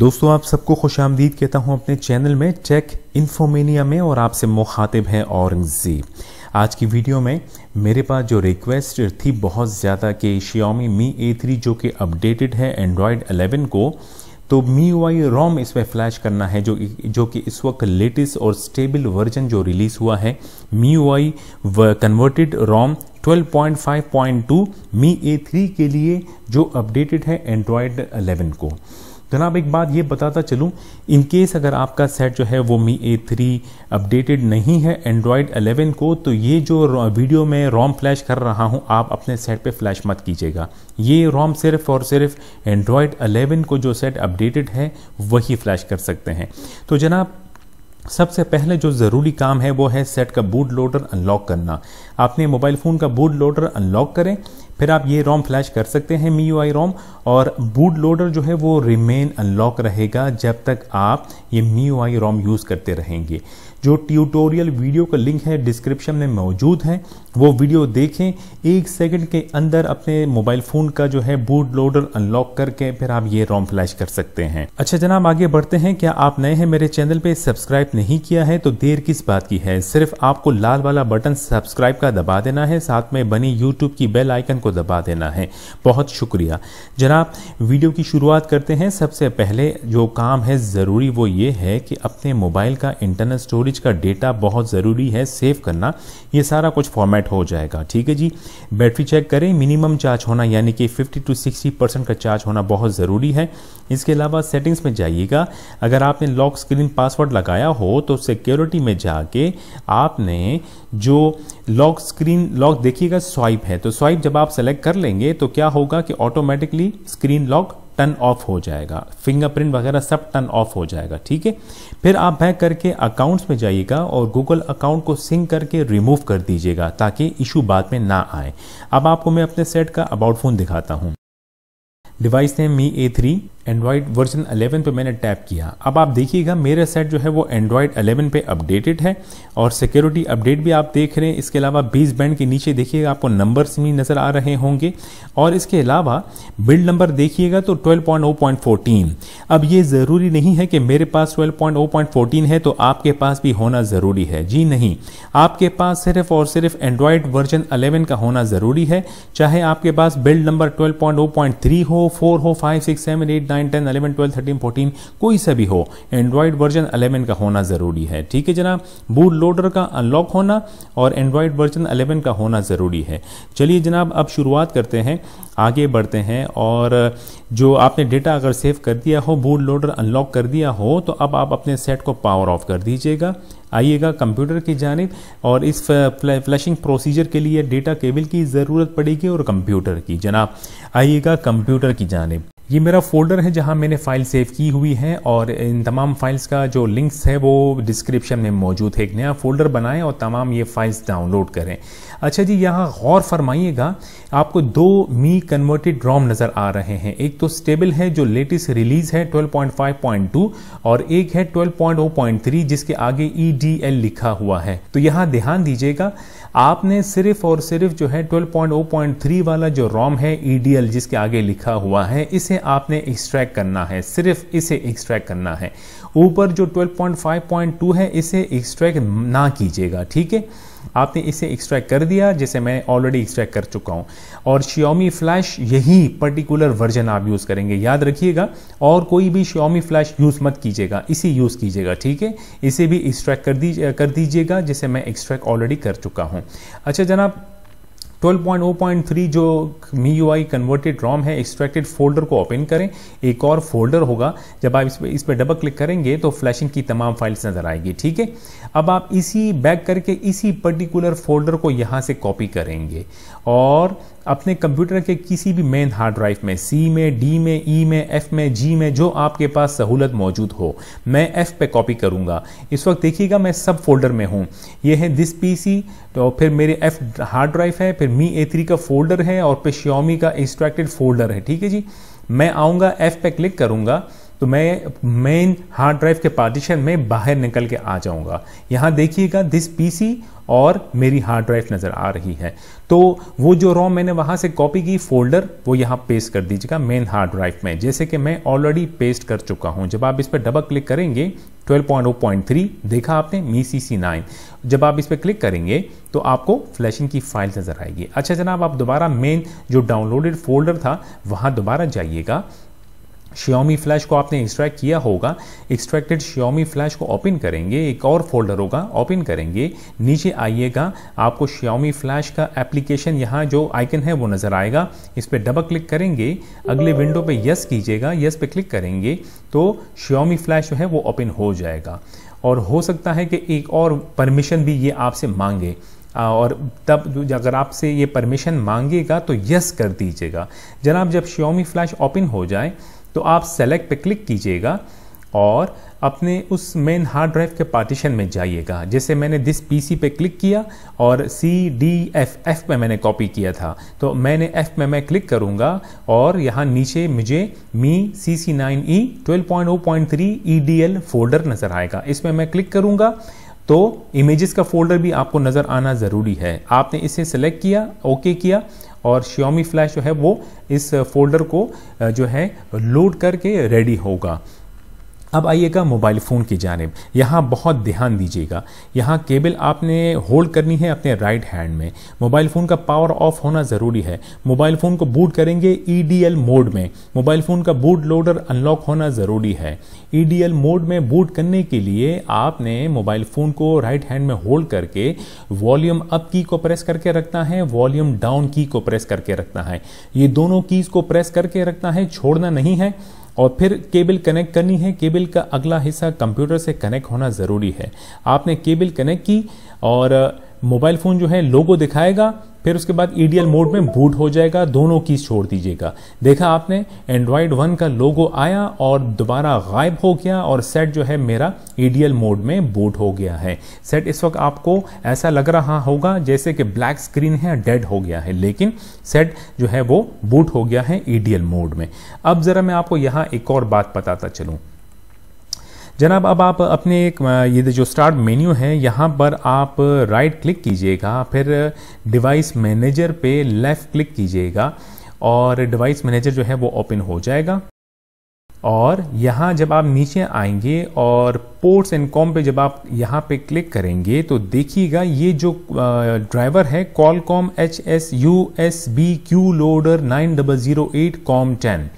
दोस्तों आप सबको खुश आमदीद कहता हूँ अपने चैनल में चेक इन्फोमेनिया में और आपसे मुखातिब हैं औरंगज़ेब आज की वीडियो में मेरे पास जो रिक्वेस्ट थी बहुत ज़्यादा कि शियोमी मी ए थ्री जो कि अपडेटेड है एंड्रॉयड 11 को तो मी वाई रोम इसमें फ्लैश करना है जो जो कि इस वक्त लेटेस्ट और स्टेबल वर्जन जो रिलीज़ हुआ है Mi Y converted ROM 12.5.2 Mi A three के लिए जो अपडेटेड है एंड्रॉयड 11 को जनाब एक बात ये बताता चलूँ इन केस अगर आपका सेट जो है वो मी ए थ्री अपडेटेड नहीं है एंड्रॉयड 11 को तो ये जो वीडियो में रोम फ्लैश कर रहा हूँ आप अपने सेट पे फ्लैश मत कीजिएगा ये रोम सिर्फ और सिर्फ एंड्रॉयड 11 को जो सेट अपडेटेड है वही फ्लैश कर सकते हैं तो जनाब सबसे पहले जो ज़रूरी काम है वो है सेट का बूट लोडर अनलॉक करना आपने मोबाइल फ़ोन का बूट लोडर अनलॉक करें फिर आप ये रोम फ्लैश कर सकते हैं मी यू आई रोम और बूट लोडर जो है वो रिमेन अनलॉक रहेगा जब तक आप ये मी यू आई रोम यूज़ करते रहेंगे जो ट्यूटोरियल वीडियो का लिंक है डिस्क्रिप्शन में मौजूद है वो वीडियो देखें एक सेकंड के अंदर अपने मोबाइल फ़ोन का जो है बूट लोडर अनलॉक करके फिर आप ये रोम फ्लैश कर सकते हैं अच्छा जनाब आगे बढ़ते हैं क्या आप नए हैं मेरे चैनल पर सब्सक्राइब नहीं किया है तो देर किस बात की है सिर्फ आपको लाल वाला बटन सब्सक्राइब का दबा देना है साथ में बनी यूट्यूब की बेल आइकन को दबा देना है बहुत शुक्रिया जनाब वीडियो की शुरुआत करते हैं सबसे पहले जो काम है ज़रूरी वो ये है कि अपने मोबाइल का इंटरनल स्टोरेज स्टोरेज का डेटा बहुत ज़रूरी है सेव करना ये सारा कुछ फॉर्मेट हो जाएगा ठीक है जी बैटरी चेक करें मिनिमम चार्ज होना यानी कि 50 टू 60 परसेंट का चार्ज होना बहुत ज़रूरी है इसके अलावा सेटिंग्स में जाइएगा अगर आपने लॉक स्क्रीन पासवर्ड लगाया हो तो सिक्योरिटी में जाके आपने जो लॉक स्क्रीन लॉक देखिएगा स्वाइप है तो स्वाइप जब आप सेलेक्ट कर लेंगे तो क्या होगा कि automatically screen lock turn off हो जाएगा फिंगरप्रिंट वगैरह सब टर्न ऑफ हो जाएगा ठीक है फिर आप बैक करके अकाउंट्स में जाइएगा और गूगल अकाउंट को सिंक करके रिमूव कर दीजिएगा ताकि इशू बाद में ना आए अब आपको मैं अपने सेट का अबाउट फ़ोन दिखाता हूँ डिवाइस है Mi A three Android version 11 पे मैंने टैप किया अब आप देखिएगा मेरा सेट जो है वो एंड्रॉयड 11 पे अपडेटेड है और सिक्योरिटी अपडेट भी आप देख रहे हैं इसके अलावा 20 बैंड के नीचे देखिएगा आपको नंबर्स भी नज़र आ रहे होंगे और इसके अलावा बिल्ड नंबर देखिएगा तो 12.0.14 अब ये ज़रूरी नहीं है कि मेरे पास ट्वेल्व oh है तो आपके पास भी होना ज़रूरी है जी नहीं आपके पास सिर्फ और सिर्फ एंड्रॉयड वर्जन अलेवन का होना ज़रूरी है चाहे आपके पास बिल्ड नंबर ट्वेल्व हो फोर हो five six seven eight nine ten eleven twelve thirteen fourteen कोई सा भी हो एंड्रॉयड वर्जन अलेवन का होना ज़रूरी है ठीक है जना बूट लोडर का अनलॉक होना और एंड्रॉयड वर्जन अलेवन का होना ज़रूरी है चलिए जनाब अब शुरुआत करते हैं आगे बढ़ते हैं और जो आपने डेटा अगर सेव कर दिया हो बूट लोडर अनलॉक कर दिया हो तो अब आप अपने सेट को पावर ऑफ कर दीजिएगा आइएगा कंप्यूटर की जानब और इस फ्लैशिंग प्रोसीजर के लिए डेटा केबल की ज़रूरत पड़ेगी और कंप्यूटर की जनाब आइएगा कंप्यूटर की जानब ये मेरा फोल्डर है जहाँ मैंने फाइल सेव की हुई है और इन तमाम फाइल्स का जो लिंक्स है वो डिस्क्रिप्शन में मौजूद है एक नया फोल्डर बनाएं और तमाम ये फाइल्स डाउनलोड करें अच्छा जी यहाँ गौर फरमाइएगा आपको दो मी कन्वर्टेड रॉम नज़र आ रहे हैं एक तो स्टेबल है जो लेटेस्ट रिलीज़ है 12.5.2 और एक है 12.0.3 जिसके आगे ई e लिखा हुआ है तो यहाँ ध्यान दीजिएगा आपने सिर्फ और सिर्फ जो है 12.0.3 वाला जो रोम है ई e जिसके आगे लिखा हुआ है इसे आपने एक्सट्रैक्ट करना है सिर्फ इसे एक्सट्रैक्ट करना है ऊपर जो 12.5.2 है इसे एक्सट्रैक्ट ना कीजिएगा ठीक है आपने इसे एक्सट्रैक्ट कर दिया जिसे मैं ऑलरेडी एक्सट्रैक्ट कर चुका हूँ और Xiaomi फ्लैश यही पर्टिकुलर वर्जन आप यूज़ करेंगे याद रखिएगा और कोई भी Xiaomi फ्लैश यूज़ मत कीजिएगा इसी यूज़ कीजिएगा ठीक है इसे भी एक्सट्रैक्ट कर दीजिए कर दीजिएगा जिसे मैं एक्सट्रैक्ट ऑलरेडी कर चुका हूँ अच्छा जनाब 12.0.3 जो Mi U I converted ROM है एक्सट्रैक्टेड फोल्डर को ओपन करें एक और फोल्डर होगा जब आप इस पर इस पर डबल क्लिक करेंगे तो फ्लैशिंग की तमाम फाइल्स नज़र आएगी ठीक है अब आप इसी बैक करके इसी पर्टिकुलर फोल्डर को यहां से कॉपी करेंगे और अपने कंप्यूटर के किसी भी मेन हार्ड ड्राइव में सी में डी में ई e में एफ में जी में जो आपके पास सहूलत मौजूद हो मैं एफ पे कॉपी करूंगा इस वक्त देखिएगा मैं सब फोल्डर में हूं ये है दिस पीसी तो फिर मेरे एफ हार्ड ड्राइव है फिर मी ए थ्री का फोल्डर है और फिर श्योमी का इंस्ट्रक्टेड फोल्डर है ठीक है जी मैं आऊँगा एफ पे क्लिक करूंगा तो मैं मेन हार्ड ड्राइव के पार्टीशन में बाहर निकल के आ जाऊंगा यहाँ देखिएगा दिस पीसी और मेरी हार्ड ड्राइव नज़र आ रही है तो वो जो रॉम मैंने वहाँ से कॉपी की फोल्डर वो यहाँ पेस्ट कर दीजिएगा मेन हार्ड ड्राइव में जैसे कि मैं ऑलरेडी पेस्ट कर चुका हूँ जब आप इस पर डबल क्लिक करेंगे 12.0.3 देखा आपने मी सी सी नाइन जब आप इस पर क्लिक करेंगे तो आपको फ्लैशिंग की फाइल नज़र आएगी अच्छा जनाब आप दोबारा मेन जो डाउनलोडेड फोल्डर था वहाँ दोबारा जाइएगा श्योमी फ्लैश को आपने एक्सट्रैक्ट किया होगा एक्सट्रैक्टेड श्योमी फ्लैश को ओपन करेंगे एक और फोल्डर होगा ओपन करेंगे नीचे आइएगा आपको श्योमी फ्लैश का एप्लीकेशन यहाँ जो आइकन है वो नज़र आएगा इस पर डबल क्लिक करेंगे अगले विंडो पे यस कीजिएगा यस पे क्लिक करेंगे तो श्योमी फ्लैश जो है वो ओपन हो जाएगा और हो सकता है कि एक और परमिशन भी ये आपसे मांगे और तब अगर आपसे ये परमिशन मांगेगा तो यस कर दीजिएगा जनाब जब श्योमी फ्लैश ओपन हो जाए तो आप सेलेक्ट पे क्लिक कीजिएगा और अपने उस मेन हार्ड ड्राइव के पार्टीशन में जाइएगा जैसे मैंने दिस पीसी पे क्लिक किया और सी डी एफ एफ में मैंने कॉपी किया था तो मैंने एफ में मैं क्लिक करूँगा और यहाँ नीचे मुझे Mi C C nine E twelve point O point three E D L folder नज़र आएगा इसमें मैं क्लिक करूँगा तो इमेजेस का फोल्डर भी आपको नज़र आना ज़रूरी है आपने इसे सेलेक्ट किया ओके किया और श्योमी फ्लैश जो है वो इस फोल्डर को जो है लोड करके रेडी होगा अब आइएगा मोबाइल फ़ोन की जानब यहाँ बहुत ध्यान दीजिएगा यहाँ केबल आपने होल्ड करनी है अपने राइट हैंड में मोबाइल फ़ोन का पावर ऑफ होना ज़रूरी है मोबाइल फ़ोन को बूट करेंगे ई e मोड में मोबाइल फ़ोन का बूट लोडर अनलॉक होना ज़रूरी है ई e मोड में बूट करने के लिए आपने मोबाइल फ़ोन को राइट हैंड में होल्ड करके वॉल्यूम अप की को प्रेस करके रखना है वॉल्यूम डाउन की को प्रेस करके रखना है ये दोनों कीज़ को प्रेस करके रखना है छोड़ना नहीं है और फिर केबल कनेक्ट करनी है केबल का अगला हिस्सा कंप्यूटर से कनेक्ट होना ज़रूरी है आपने केबल कनेक्ट की और मोबाइल फ़ोन जो है लोगो दिखाएगा फिर उसके बाद ईडीएल e मोड में बूट हो जाएगा दोनों कीज छोड़ दीजिएगा देखा आपने एंड्रॉयड वन का लोगो आया और दोबारा गायब हो गया और सेट जो है मेरा ई e मोड में बूट हो गया है सेट इस वक्त आपको ऐसा लग रहा होगा जैसे कि ब्लैक स्क्रीन है डेड हो गया है लेकिन सेट जो है वो बूट हो गया है ई e मोड में अब ज़रा मैं आपको यहाँ एक और बात बताता चलूँ जनाब अब आप अपने एक ये जो स्टार्ट मेन्यू है यहाँ पर आप राइट क्लिक कीजिएगा फिर डिवाइस मैनेजर पे लेफ़्ट क्लिक कीजिएगा और डिवाइस मैनेजर जो है वो ओपन हो जाएगा और यहाँ जब आप नीचे आएंगे और पोर्ट्स एंड कॉम पे जब आप यहाँ पे क्लिक करेंगे तो देखिएगा ये जो ड्राइवर है Qualcomm H S U S B Q loader nine double zero eight COM ten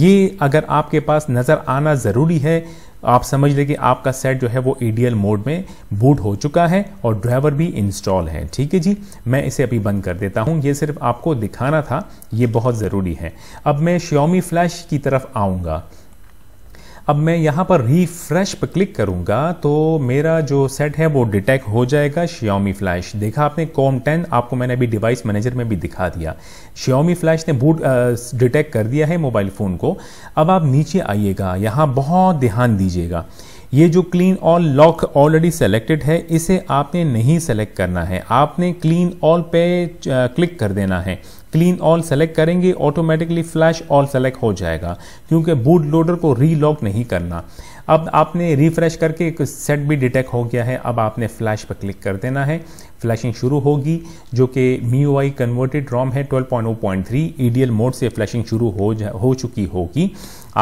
ये अगर आपके पास नज़र आना ज़रूरी है आप समझ लें कि आपका सेट जो है वो ईडीएल मोड में बूट हो चुका है और ड्राइवर भी इंस्टॉल है ठीक है जी मैं इसे अभी बंद कर देता हूँ ये सिर्फ आपको दिखाना था ये बहुत ज़रूरी है अब मैं श्योमी फ्लैश की तरफ आऊँगा अब मैं यहाँ पर रिफ्रेश पर क्लिक करूँगा तो मेरा जो सेट है वो डिटेक्ट हो जाएगा श्योमी फ्लैश देखा आपने कॉम टेन आपको मैंने अभी डिवाइस मैनेजर में भी दिखा दिया श्योमी फ्लैश ने बूट डिटेक्ट कर दिया है मोबाइल फ़ोन को अब आप नीचे आइएगा यहाँ बहुत ध्यान दीजिएगा ये जो clean all lock already selected है इसे आपने नहीं सेलेक्ट करना है आपने क्लीन ऑल पे क्लिक कर देना है क्लीन ऑल सेलेक्ट करेंगे ऑटोमेटिकली फ्लैश ऑल सेलेक्ट हो जाएगा क्योंकि बूट लोडर को रीलॉक नहीं करना अब आपने रिफ्रेश करके एक सेट भी डिटेक्ट हो गया है अब आपने फ्लैश पर क्लिक कर देना है फ्लैशिंग शुरू होगी जो कि मी ओ आई कन्वर्टेड रॉम है 12.0.3 ईडीएल मोड से फ्लैशिंग शुरू हो हो चुकी होगी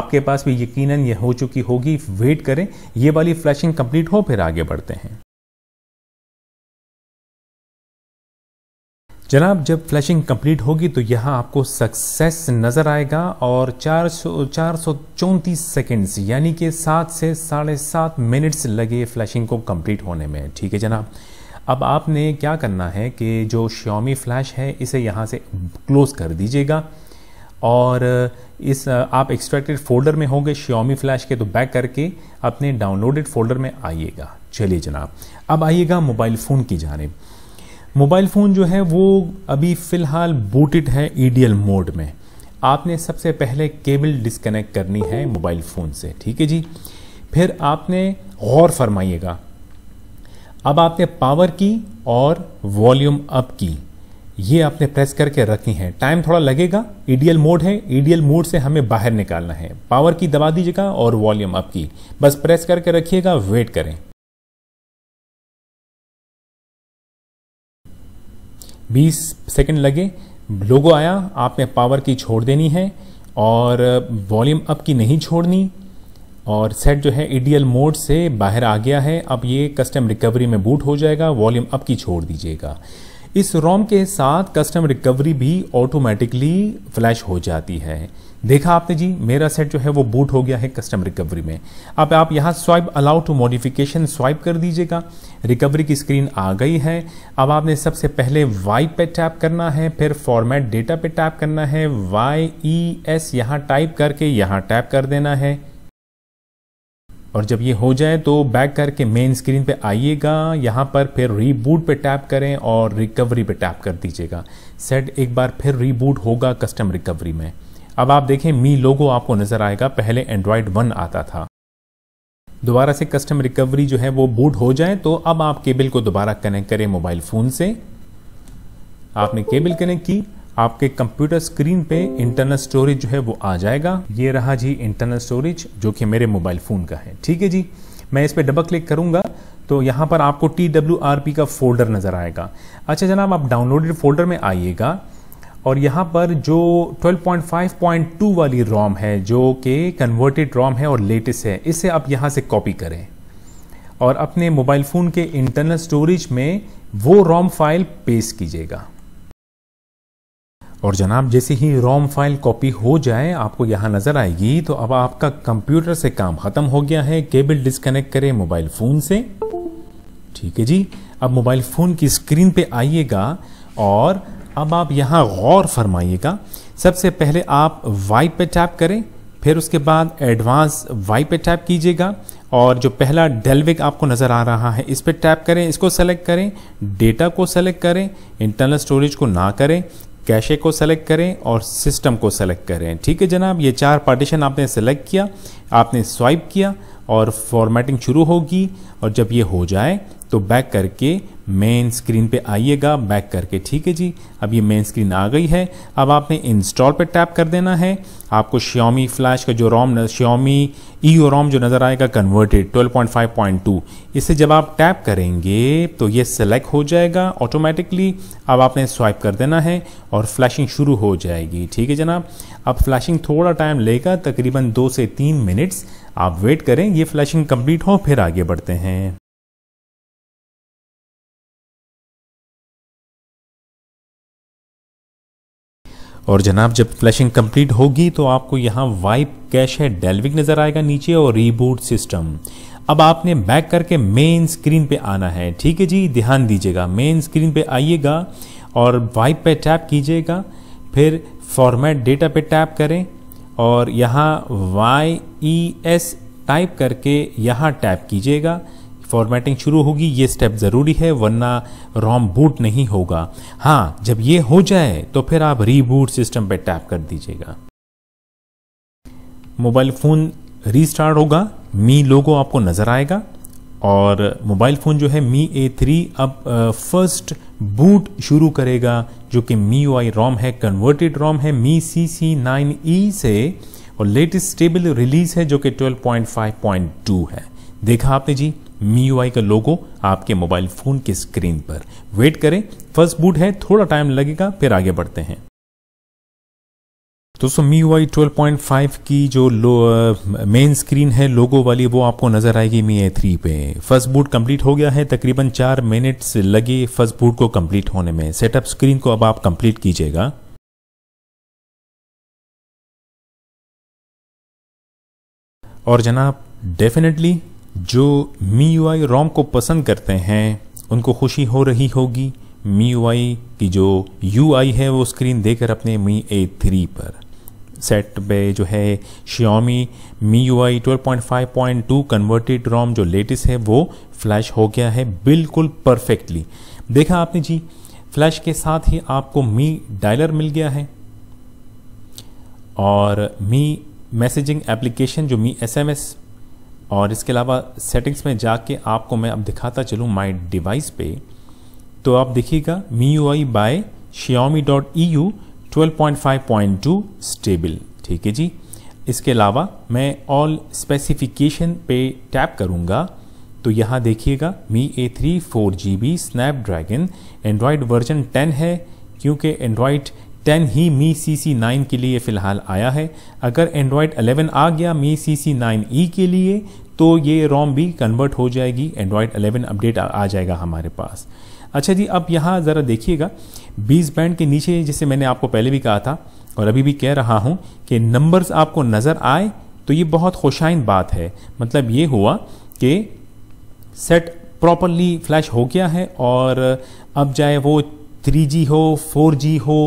आपके पास भी यकीनन ये हो चुकी होगी वेट करें ये वाली फ्लैशिंग कंप्लीट हो फिर आगे बढ़ते हैं जनाब जब फ्लैशिंग कंप्लीट होगी तो यहाँ आपको सक्सेस नज़र आएगा और चार सौ चार सौ चौंतीस सेकेंड्स यानी कि सात से साढ़े सात मिनट्स लगे फ्लैशिंग को कंप्लीट होने में ठीक है जनाब अब आपने क्या करना है कि जो श्योमी फ्लैश है इसे यहाँ से क्लोज़ कर दीजिएगा और इस आप एक्सट्रैक्टेड फोल्डर में होंगे श्योमी फ्लैश के तो बैक करके अपने डाउनलोडेड फोल्डर में आइएगा चलिए जनाब अब आइएगा मोबाइल फ़ोन की जानब मोबाइल फ़ोन जो है वो अभी फ़िलहाल बूटेड है ईडीएल e मोड में आपने सबसे पहले केबल डिस्कनेक्ट करनी है मोबाइल फ़ोन से ठीक है जी फिर आपने गौर फरमाइएगा अब आपने पावर की और वॉल्यूम अप की ये आपने प्रेस करके रखी है टाइम थोड़ा लगेगा ईडीएल e मोड है ईडीएल e मोड से हमें बाहर निकालना है पावर की दबा दीजिएगा और वॉल्यूम अप की बस प्रेस करके रखिएगा वेट करें बीस सेकेंड लगे लोगो आया आपने पावर की छोड़ देनी है और वॉल्यूम अप की नहीं छोड़नी और सेट जो है ईडीएल मोड से बाहर आ गया है अब ये कस्टम रिकवरी में बूट हो जाएगा वॉल्यूम अप की छोड़ दीजिएगा इस रोम के साथ कस्टम रिकवरी भी ऑटोमेटिकली फ्लैश हो जाती है देखा आपने जी मेरा सेट जो है वो बूट हो गया है कस्टम रिकवरी में अब आप यहाँ swipe allow to modification swipe कर दीजिएगा रिकवरी की स्क्रीन आ गई है अब आपने सबसे पहले वाई पे टैप करना है फिर फॉर्मेट डेटा पे टैप करना है वाई ई एस यहाँ टाइप करके यहाँ टैप कर देना है और जब ये हो जाए तो बैक करके मेन स्क्रीन पे आइएगा यहाँ पर फिर रीबूट पे टैप करें और रिकवरी पे टैप कर दीजिएगा सेट एक बार फिर रीबूट होगा कस्टम रिकवरी में अब आप देखें मी लोगो आपको नज़र आएगा पहले एंड्रॉयड वन आता था दोबारा से कस्टम रिकवरी जो है वो बूट हो जाए तो अब आप केबल को दोबारा कनेक्ट करें मोबाइल फ़ोन से आपने केबल कनेक्ट की आपके कंप्यूटर स्क्रीन पे इंटरनल स्टोरेज जो है वो आ जाएगा ये रहा जी इंटरनल स्टोरेज जो कि मेरे मोबाइल फ़ोन का है ठीक है जी मैं इस पर डबल क्लिक करूंगा तो यहाँ पर आपको टी डब्ल्यू आर पी का फोल्डर नज़र आएगा अच्छा जनाब आप डाउनलोडेड फोल्डर में आइएगा और यहाँ पर जो 12.5.2 वाली रोम है जो कि कन्वर्टेड रोम है और लेटेस्ट है इसे आप यहाँ से कॉपी करें और अपने मोबाइल फ़ोन के इंटरनल स्टोरेज में वो रोम फाइल पेस्ट कीजिएगा और जनाब जैसे ही रोम फाइल कॉपी हो जाए आपको यहाँ नज़र आएगी तो अब आपका कंप्यूटर से काम ख़त्म हो गया है केबल डिस्कनेक्ट करें मोबाइल फ़ोन से ठीक है जी अब मोबाइल फ़ोन की स्क्रीन पे आइएगा और अब आप यहाँ गौर फरमाइएगा सबसे पहले आप वाई पे टैप करें फिर उसके बाद एडवांस वाई पे टैप कीजिएगा और जो पहला डेलविक आपको नज़र आ रहा है इस पर टैप करें इसको सेलेक्ट करें डेटा को सेलेक्ट करें इंटरनल स्टोरेज को ना करें कैशे को सेलेक्ट करें और सिस्टम को सेलेक्ट करें ठीक है जनाब ये चार पार्टीशन आपने सेलेक्ट किया आपने स्वाइप किया और फॉर्मेटिंग शुरू होगी और जब ये हो जाए तो बैक करके मेन स्क्रीन पे आइएगा बैक करके ठीक है जी अब ये मेन स्क्रीन आ गई है अब आपने इंस्टॉल पे टैप कर देना है आपको श्योमी फ्लैश का जो रोम श्योमी ई रोम जो नज़र आएगा कन्वर्टेड 12.5.2 इसे जब आप टैप करेंगे तो ये सेलेक्ट हो जाएगा ऑटोमेटिकली अब आपने स्वाइप कर देना है और फ्लैशिंग शुरू हो जाएगी ठीक है जनाब अब फ्लैशिंग थोड़ा टाइम लेगा तकरीबन दो से तीन मिनट्स आप वेट करें ये फ्लैशिंग कंप्लीट हो फिर आगे बढ़ते हैं और जनाब जब फ्लैशिंग कंप्लीट होगी तो आपको यहाँ वाइप कैश है डेल्विक नज़र आएगा नीचे और रीबूट सिस्टम अब आपने बैक करके मेन स्क्रीन पे आना है ठीक है जी ध्यान दीजिएगा मेन स्क्रीन पे आइएगा और वाइप पे टैप कीजिएगा फिर फॉर्मेट डेटा पे टैप करें और यहाँ वाई ई एस टाइप करके यहाँ टैप कीजिएगा फॉर्मेटिंग शुरू होगी ये स्टेप ज़रूरी है वरना रॉम बूट नहीं होगा हाँ जब ये हो जाए तो फिर आप रीबूट सिस्टम पर टैप कर दीजिएगा मोबाइल फ़ोन रीस्टार्ट होगा मी लोगो आपको नज़र आएगा और मोबाइल फ़ोन जो है मी ए थ्री अब फर्स्ट बूट शुरू करेगा जो कि मी यू आई रॉम है कन्वर्टेड रॉम है मी सी सी नाइन ई से और लेटेस्ट स्टेबल रिलीज है जो कि twelve point point five two है देखा आपने जी MIUI का लोगो आपके मोबाइल फ़ोन के स्क्रीन पर वेट करें फर्स्ट बूट है थोड़ा टाइम लगेगा फिर आगे बढ़ते हैं दोस्तों Mi Y twelve point five की जो मेन स्क्रीन है लोगो वाली वो आपको नज़र आएगी मी ए थ्री पे फर्स्ट बूट कंप्लीट हो गया है तकरीबन चार मिनट्स लगे फर्स्ट बूट को कंप्लीट होने में सेटअप स्क्रीन को अब आप कंप्लीट कीजिएगा और जनाब डेफिनेटली जो मी यू आई रोम को पसंद करते हैं उनको खुशी हो रही होगी मी यू आई की जो यू आई है वो स्क्रीन देकर अपने मी ए थ्री पर सेट पे जो है Mi U I twelve point five point two converted ROM जो लेटेस्ट है वो फ्लैश हो गया है बिल्कुल परफेक्टली देखा आपने जी फ्लैश के साथ ही आपको मी डायलर मिल गया है और मी मैसेजिंग एप्लीकेशन जो मी एसएमएस और इसके अलावा सेटिंग्स में जाके आपको मैं अब दिखाता चलूँ माई डिवाइस पे तो आप देखिएगा Mi U I by Xiaomi dot E U twelve point five point two stable ठीक है जी इसके अलावा मैं ऑल स्पेसिफिकेशन पे टैप करूँगा तो यहाँ देखिएगा Mi A three four G B Snapdragon Android version ten है क्योंकि एंड्रॉयड टेन ही मी सी सी नाइन के लिए फ़िलहाल आया है अगर एंड्रॉयड अलेवन आ गया मी सी सी नाइन ई के लिए तो ये रोम भी कन्वर्ट हो जाएगी एंड्रॉयड अलेवन अपडेट आ जाएगा हमारे पास अच्छा जी अब यहाँ ज़रा देखिएगा बीस बैंड के नीचे जैसे मैंने आपको पहले भी कहा था और अभी भी कह रहा हूँ कि नंबर्स आपको नज़र आए तो ये बहुत खुशाइन बात है मतलब ये हुआ कि सेट प्रॉपरली फ्लैश हो गया है और अब जाए वो 3G हो 4G हो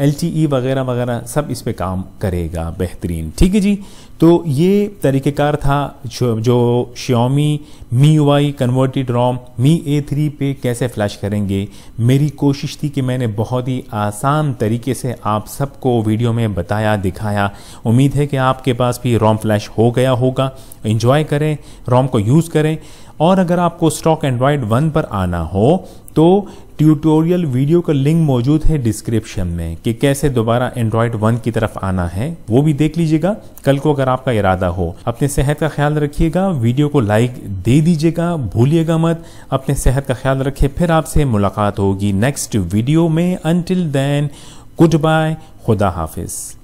एल वगैरह वगैरह सब इस पर काम करेगा बेहतरीन ठीक है जी तो ये तरीक़ेकार था जो जो Xiaomi Mi Y converted ROM Mi A three पे कैसे फ्लैश करेंगे मेरी कोशिश थी कि मैंने बहुत ही आसान तरीके से आप सबको वीडियो में बताया दिखाया उम्मीद है कि आपके पास भी रोम फ्लैश हो गया होगा इन्जॉय करें रोम को यूज़ करें और अगर आपको स्टॉक एंड्रॉयड वन पर आना हो तो ट्यूटोरियल वीडियो का लिंक मौजूद है डिस्क्रिप्शन में कि कैसे दोबारा एंड्रॉयड वन की तरफ आना है वो भी देख लीजिएगा कल को अगर आपका इरादा हो अपने सेहत का ख्याल रखिएगा वीडियो को लाइक दे दीजिएगा भूलिएगा मत अपने सेहत का ख्याल रखे फिर आपसे मुलाकात होगी नेक्स्ट वीडियो में अनटिल देन गुड बाय खुदा हाफिज़